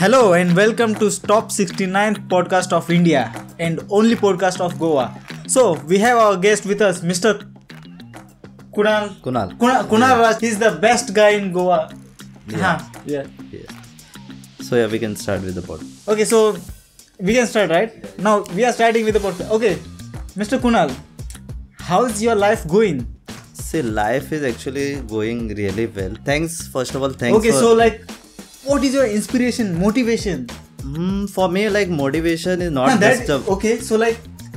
Hello and welcome to top 69th podcast of India and only podcast of Goa. So we have our guest with us, Mr. Kunal. Kunal. Kunal, Kunal Raj. He's the best guy in Goa. Yeah. Huh. yeah. yeah. So yeah, we can start with the podcast. Okay, so we can start right now. We are starting with the podcast. Okay, Mr. Kunal, how's your life going? See, life is actually going really well. Thanks, first of all, thanks. Okay, so like what is your inspiration, motivation? Mm, for me, like motivation is not nah, that, just a... okay. So like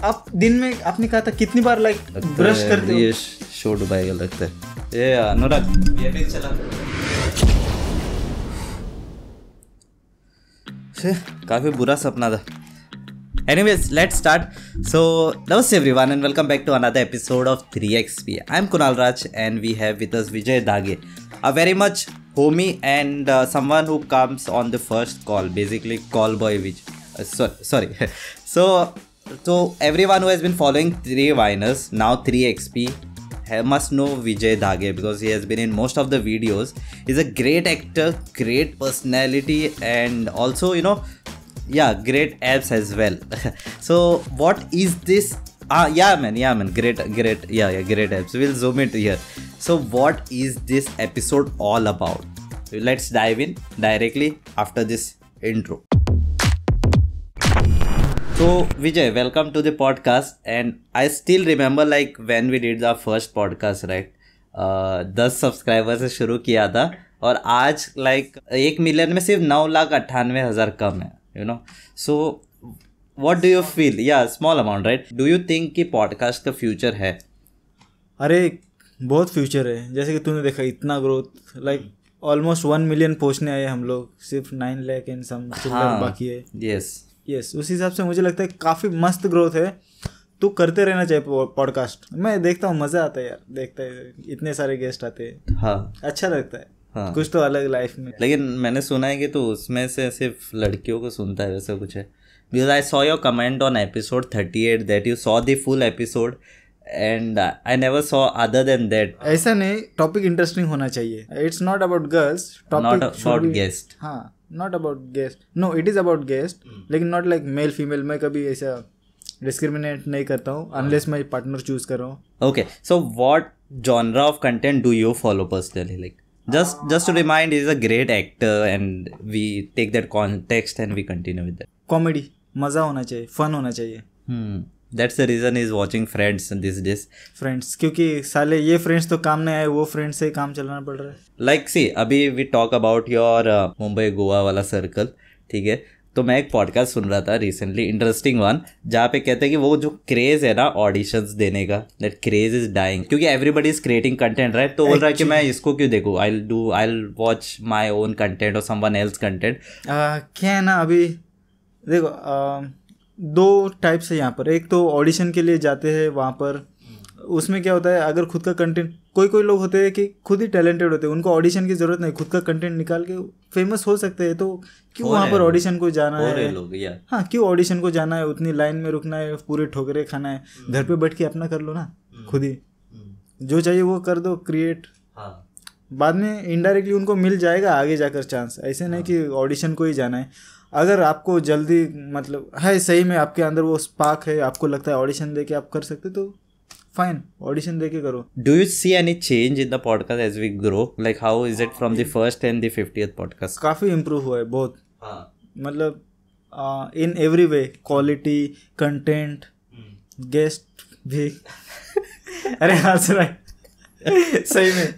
आप दिन में आपने कहा था कितनी बार like brush करते हो ये शो डुबाएगा लगता है ये अनुराग ये भी चला काफ़ी बुरा सपना था Anyways, let's start. So, namaste everyone and welcome back to another episode of 3XP. I'm Kunal Raj and we have with us Vijay Dage, a very much homie and uh, someone who comes on the first call basically call boy which uh, so, sorry so so everyone who has been following 3 winners now 3xp must know Vijay Dhage because he has been in most of the videos. He's a great actor, great personality, and also, you know, yeah, great apps as well. so, what is this? Ah, yeah, man, yeah, man, great, great, yeah, yeah, great apps. We'll zoom it here. So, what is this episode all about? So let's dive in directly after this intro. So Vijay, welcome to the podcast. And I still remember like when we did the first podcast, right? दस subscriber से शुरू किया था और आज like एक million में सिर्फ नौ लाख अट्ठानवे हज़ार कम है you know so what do you feel या small amount right do you think कि पॉडकास्ट का फ्यूचर है अरे बहुत फ्यूचर है जैसे कि तूने देखा इतना growth like almost one million पहुंचने आए हम लोग सिर्फ नाइन लैख एंड सम हाँ, बाकी है यस यस उस हिसाब से मुझे लगता है काफ़ी मस्त ग्रोथ है तो करते रहना चाहिए पॉडकास्ट मैं देखता हूँ मज़ा आता है यार देखता है इतने सारे गेस्ट आते हैं हाँ अच्छा लगता है हाँ कुछ तो अलग लाइफ में लेकिन मैंने सुना है कि तो उसमें से सिर्फ लड़कियों को सुनता है वैसा कुछ है because I saw your comment on episode thirty eight that you saw the full episode and I never saw other than that ऐसा नहीं टॉपिक इंटरेस्टिंग होना चाहिए it's not about girls not about guest हाँ not about guest no it is about guest लेकिन not like male female मैं कभी ऐसा discriminate नहीं करता हूँ अनलेस मैं पार्टनर चूज कर रहा हूँ okay so what genre of content do you follow personally like just just to remind he's a great actor and we take that context and we continue with that comedy मजा होना चाहिए fun होना चाहिए hmm. That's the reason is watching Friends this this Friends क्योंकि साले ये friends तो काम नहीं आए वो फ्रेंड्स से काम चलाना पड़ रहा है लाइक सी अभी we talk about your Mumbai Goa वाला सर्कल ठीक है तो मैं एक पॉडकास्ट सुन रहा था रिसेंटली इंटरेस्टिंग वन जहाँ पे कहते हैं कि वो जो क्रेज़ है ना ऑडिशंस देने का दैट क्रेज इज डाइंग क्योंकि everybody is creating content right तो बोल रहा है कि मैं इसको क्यों देखूँ I do I watch my own content और समवन एल्स कंटेंट क्या है ना अभी देखो uh... दो टाइप से यहाँ पर एक तो ऑडिशन के लिए जाते हैं वहाँ पर उसमें क्या होता है अगर खुद का कंटेंट कोई कोई लोग होते हैं कि खुद ही टैलेंटेड होते हैं उनको ऑडिशन की ज़रूरत नहीं खुद का कंटेंट निकाल के फेमस हो सकते हैं तो क्यों वहाँ पर ऑडिशन को जाना है लोग हाँ क्यों ऑडिशन को जाना है उतनी लाइन में रुकना है पूरे ठोकरे खाना है हम्म। घर पर बैठ के अपना कर लो ना हम्म। खुद ही हम्म। जो चाहिए वो कर दो क्रिएट हाँ। बाद में इनडायरेक्टली उनको मिल जाएगा आगे जाकर चांस ऐसे नहीं हाँ। कि ऑडिशन को ही जाना है अगर आपको जल्दी मतलब है सही में आपके अंदर वो स्पार्क है आपको लगता है ऑडिशन दे के आप कर सकते तो फाइन ऑडिशन दे के करो do you see any change in the podcast as we grow like how is it from the first and the fiftieth podcast काफ़ी इम्प्रूव हुआ है बहुत हाँ. मतलब in every way quality content guest भी अरे हाँ सर सही में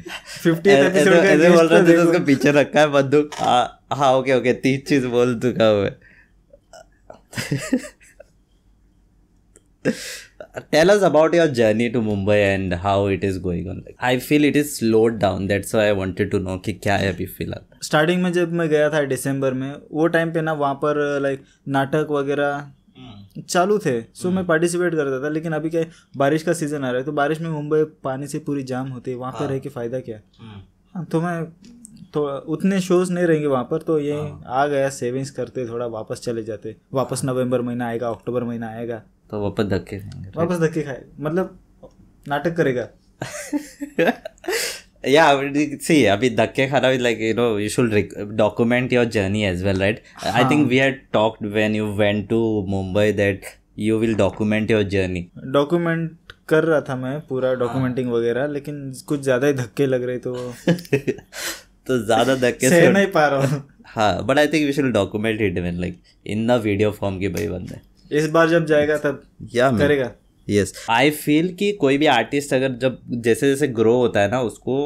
फिफ्टी बोल रहा था उसका पीछे रखा है बंदूक हाँ ओके ओके तीस चीज बोल चुका हुआ tell us about your journey to Mumbai and how it is going on. Like, I feel it is slowed down. That's why I wanted to know कि क्या है अभी फिलहाल स्टार्टिंग में जब मैं गया था दिसंबर में वो टाइम पे ना वहाँ पर लाइक नाटक वगैरह चालू थे सो मैं पार्टिसिपेट हम्म। करता था लेकिन अभी क्या बारिश का सीजन आ रहा है तो बारिश में मुंबई पानी से पूरी जाम होती है वहाँ पर हाँ। रह के फ़ायदा क्या हम्म। हाँ, तो मैं तो उतने शोज नहीं रहेंगे वहाँ पर तो ये हाँ। आ गया सेविंग्स करते थोड़ा वापस चले जाते वापस नवंबर महीना आएगा अक्टूबर महीना आएगा तो वापस धक्के खाएंगे वापस धक्के खाए मतलब नाटक करेगा yeah see abhi dhakke khana with like you know you should rec- document your journey as well right huh. i think we had talked when you went to mumbai that you will document your journey document कर रहा था मैं पूरा documenting वगैरह लेकिन कुछ ज्यादा ही धक्के लग रहे तो तो ज्यादा धक्के सह नहीं पा रहा हाँ but I think we should document it like in the video form की भाई बंदे इस बार जब जाएगा तब या करेगा यस आई फील कि कोई भी आर्टिस्ट अगर जब जैसे जैसे ग्रो होता है ना उसको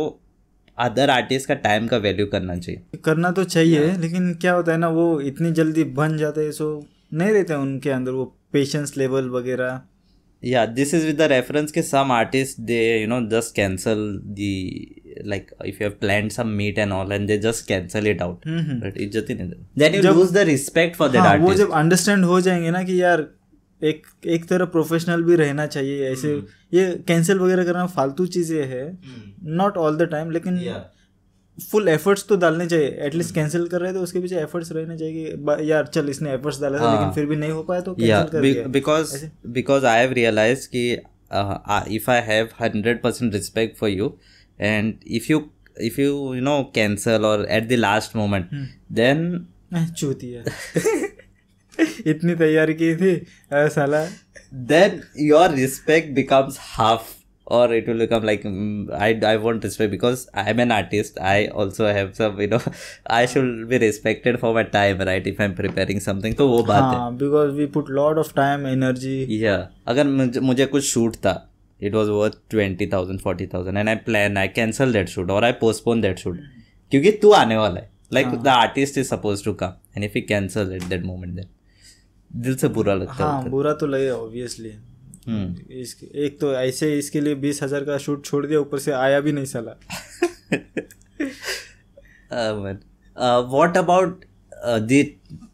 अदर आर्टिस्ट का टाइम का वैल्यू करना चाहिए करना तो चाहिए yeah. लेकिन क्या होता है ना वो इतनी जल्दी बन जाते हैं सो नहीं रहते उनके अंदर वो पेशेंस लेवल वगैरह या this is with the reference के some artist they you know just cancel दी like if you have plan some meet and all and they just cancel it out but इज्जत ही नहीं then you lose the respect for that artist वो जब understand हो जाएंगे ना कि यार एक एक तरह प्रोफेशनल भी रहना चाहिए ऐसे हम्म। ये कैंसिल वगैरह करना फालतू चीज़ें है नॉट ऑल द टाइम लेकिन फुल एफर्ट्स तो डालने चाहिए एटलीस्ट हम्म। कैंसिल कर रहे थे उसके पीछे एफर्ट्स रहने चाहिए यार चल इसने एफर्ट्स डाला था लेकिन हाँ। फिर भी नहीं हो पाया तो because because I have realise कि if I have hundred percent respect for you and if you if you you know cancel और at the last moment then चूती है इतनी तैयारी की थी साला then your respect becomes half और it will become like I I want respect because I am an artist I also have some you know I should be respected for my time right if I am preparing something तो वो बात है because we put lot of time energy या अगर मुझे, मुझे कुछ shoot था it was worth twenty thousand forty thousand and I plan I cancel that shoot और आई पोस्टपोन दैट शूट क्योंकि तू आने वाला है like the artist is suppose to come and if you cancel at that moment then दिल से बुरा लगता हाँ, है बुरा तो लगे ऑब्वियसली हम्म। एक तो ऐसे इसके लिए बीस हजार का शूट छोड़ दिया ऊपर से आया भी नहीं सला what about the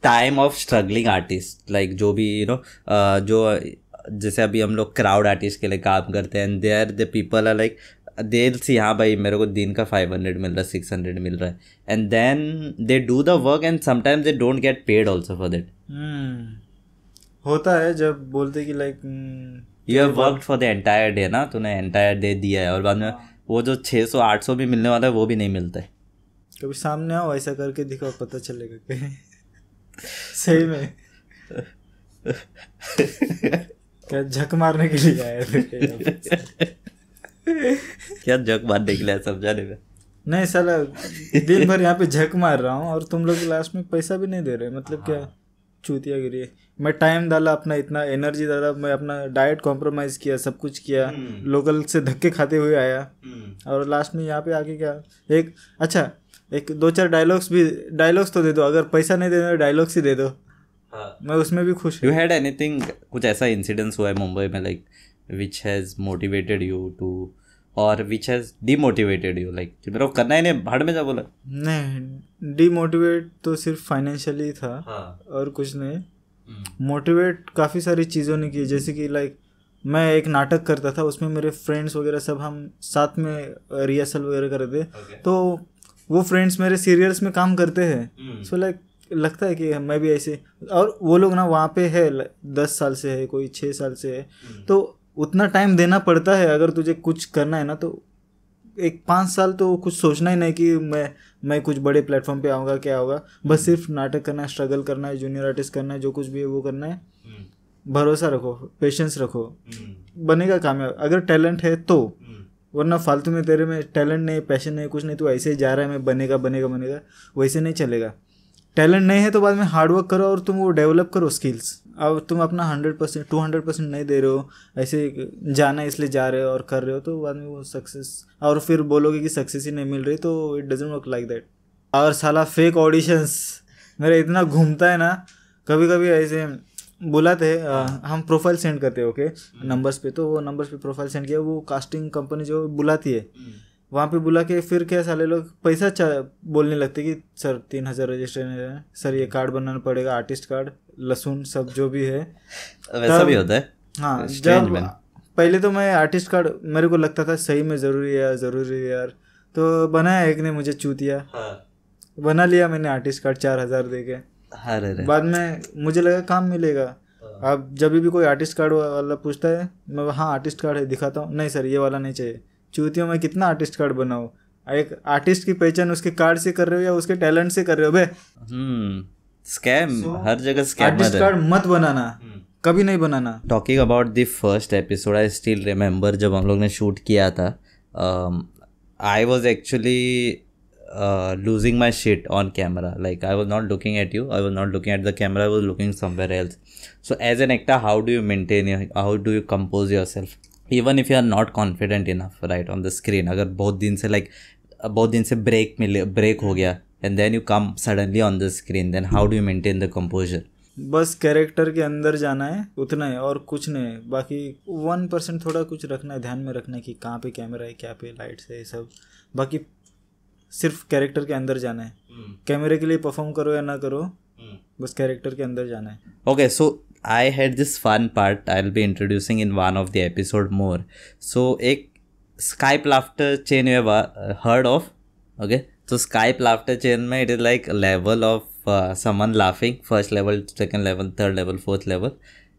time of struggling artist like जो भी यू नो uh, जो जैसे अभी हम लोग क्राउड आर्टिस्ट के लिए काम करते हैं and they are the people are like there see हाँ भाई मेरे को दिन का फाइव हंड्रेड मिल रहा है सिक्स हंड्रेड मिल रहा है and then they do the work and sometimes they don't get paid also for that होता है जब बोलते कि like you have work for the entire day ना तूने एंटायर डे दिया है और बाद में वो जो छः सौ आठ सौ भी मिलने वाला है वो भी नहीं मिलता है कभी सामने आओ ऐसा करके दिखाओ पता चलेगा कहीं सही में क्या झक मारने के लिए आया थे क्या झक मारने के लिए समझाने का नहीं साला दिन भर यहाँ पे झक मार रहा हूँ और तुम लोग लास्ट में पैसा भी नहीं दे रहे मतलब क्या चूतिया गिरी मैं टाइम डाला अपना इतना एनर्जी डाला मैं अपना डाइट कॉम्प्रोमाइज़ किया सब कुछ किया लोकल हम्म। से धक्के खाते हुए आया हम्म। और लास्ट में यहाँ पे आके क्या एक अच्छा एक दो चार डायलॉग्स भी डायलॉग्स तो दे दो अगर पैसा नहीं देना डायलॉग्स ही दे दो हाँ. मैं उसमें भी खुश यू हैड एनीथिंग कुछ ऐसा इंसिडेंस हुआ है मुंबई में like which has motivated you to और which has demotivated you like को करना ही नहीं भाड़ में जा बोला नहीं डीमोटिवेट तो सिर्फ फाइनेंशियली था हाँ. और कुछ नहीं मोटिवेट हम्म। काफ़ी सारी चीज़ों ने की जैसे कि लाइक मैं एक नाटक करता था उसमें मेरे फ्रेंड्स वगैरह सब हम साथ में रिहर्सल वगैरह करते okay. तो वो फ्रेंड्स मेरे सीरियल्स में काम करते हैं सो हम्म। लाइक लगता है कि मैं भी ऐसे और वो लोग ना वहाँ पे है दस साल से है कोई छः साल से है हम्म। तो उतना टाइम देना पड़ता है अगर तुझे कुछ करना है ना तो एक पाँच साल तो कुछ सोचना ही नहीं कि मैं मैं कुछ बड़े प्लेटफॉर्म पे आऊँगा क्या होगा बस हम्म। सिर्फ नाटक करना है स्ट्रगल करना है जूनियर आर्टिस्ट करना है जो कुछ भी है वो करना है भरोसा रखो पेशेंस रखो हम्म। बनेगा कामयाब अगर टैलेंट है तो हम्म। वरना फालतू में तेरे में टैलेंट नहीं पैशन नहीं कुछ नहीं तो ऐसे ही जा रहा है मैं बनेगा बनेगा बनेगा वैसे नहीं चलेगा टैलेंट नहीं है तो बाद में हार्डवर्क करो और तुम वो डेवलप करो स्किल्स अब तुम अपना hundred percent to hundred percent नहीं दे रहे हो ऐसे जाना इसलिए जा रहे हो और कर रहे हो तो बाद में वो सक्सेस और फिर बोलोगे कि सक्सेस ही नहीं मिल रही तो it doesn't work like that और साला फेक ऑडिशंस मेरा इतना घूमता है ना कभी कभी ऐसे बुलाते हैं हम प्रोफाइल सेंड करते हैं ओके नंबर्स हम्म। पे तो वो नंबर्स पे प्रोफाइल सेंड किया वो कास्टिंग कंपनी जो बुलाती है हम्म। वहाँ पे बुला के फिर क्या साले लोग पैसा बोलने लगते कि सर तीन हज़ार रजिस्ट्रेशन है सर ये कार्ड बनाना पड़ेगा आर्टिस्ट कार्ड लहसुन सब जो भी है वैसा भी होता है हाँ जब पहले तो मैं आर्टिस्ट कार्ड मेरे को लगता था सही में ज़रूरी है ज़रूरी है यार तो बनाया एक ने मुझे चूतिया हाँ। बना लिया मैंने आर्टिस्ट कार्ड चार हज़ार दे के हाँ, बाद में मुझे लगा काम मिलेगा हाँ। अब जब भी कोई आर्टिस्ट कार्ड वाला पूछता है मैं हाँ आर्टिस्ट कार्ड है दिखाता हूँ नहीं सर ये वाला नहीं चाहिए चूतियों में कितना आर्टिस्ट कार्ड बनाओ एक आर्टिस्ट की पहचान उसके कार्ड से कर रहे हो या उसके टैलेंट से कर रहे हो बे स्कैम हम्म, हर जगह स्कैम आर्टिस्ट कार्ड मत बनाना हम्म। कभी नहीं बनाना talking about the first episode I still remember जब हम लोग ने शूट किया था I was actually losing my shit on camera like I was not looking at you I was not looking at the camera I was looking somewhere else so as an actor how do you maintain how do you compose yourself even if you are not confident enough right on the screen अगर बहुत दिन से like like, बहुत दिन से break मिले break हो गया and then you come suddenly on the screen then how do you maintain the composer बस कैरेक्टर के अंदर जाना है उतना है और कुछ नहीं बाकी वन परसेंट थोड़ा कुछ रखना है ध्यान में रखना है कि कहाँ पे कैमरा है क्या पे लाइट्स है ये सब बाकी सिर्फ कैरेक्टर के अंदर जाना है कैमरे हम्म। के लिए परफॉर्म करो या ना करो हम्म। बस कैरेक्टर के अंदर जाना है okay so I had this fun part I will be introducing in one of the episode more so एक Skype laughter chain you have heard of okay तो स्काइप लाफ्टर चेन में it is like level of summon laughing first level second level third level fourth level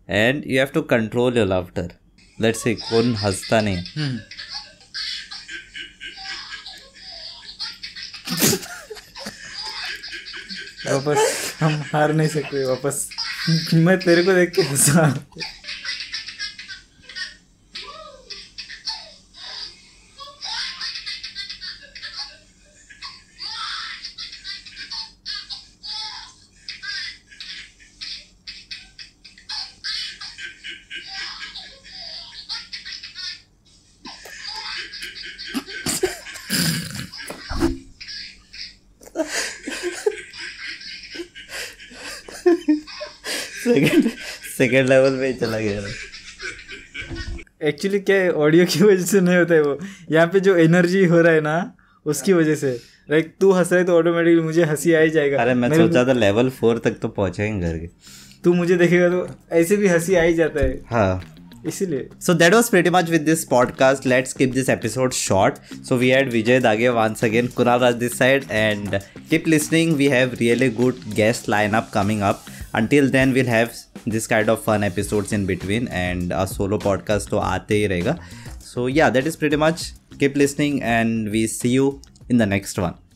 and you have to control your laughter let's see कौन हंसता नहीं hmm. वापस हम हार नहीं सकते वापस Mettere quelle che esatto. Second second level पे चला गया एक्चुअली क्या ऑडियो की वजह से नहीं होता है वो यहाँ पे जो एनर्जी हो रहा है ना उसकी वजह से लाइक तू हंस रहे तो ऑटोमेटिकली मुझे हंसी आ ही जाएगा अरे मैं सोचा था लेवल फोर तक तो पहुँचेंगे घर के तू मुझे देखेगा तो ऐसे भी हंसी आ ही जाता है हाँ इसीलिए so that was pretty much with this podcast let skip this episode short so we had Vijay Dage once again Kunal Raj this side and keep listening we have really good guest line up coming up until then we'll have this kind of fun episodes in between and a solo podcast to aate hi rahega so yeah that is pretty much keep listening and we see you in the next one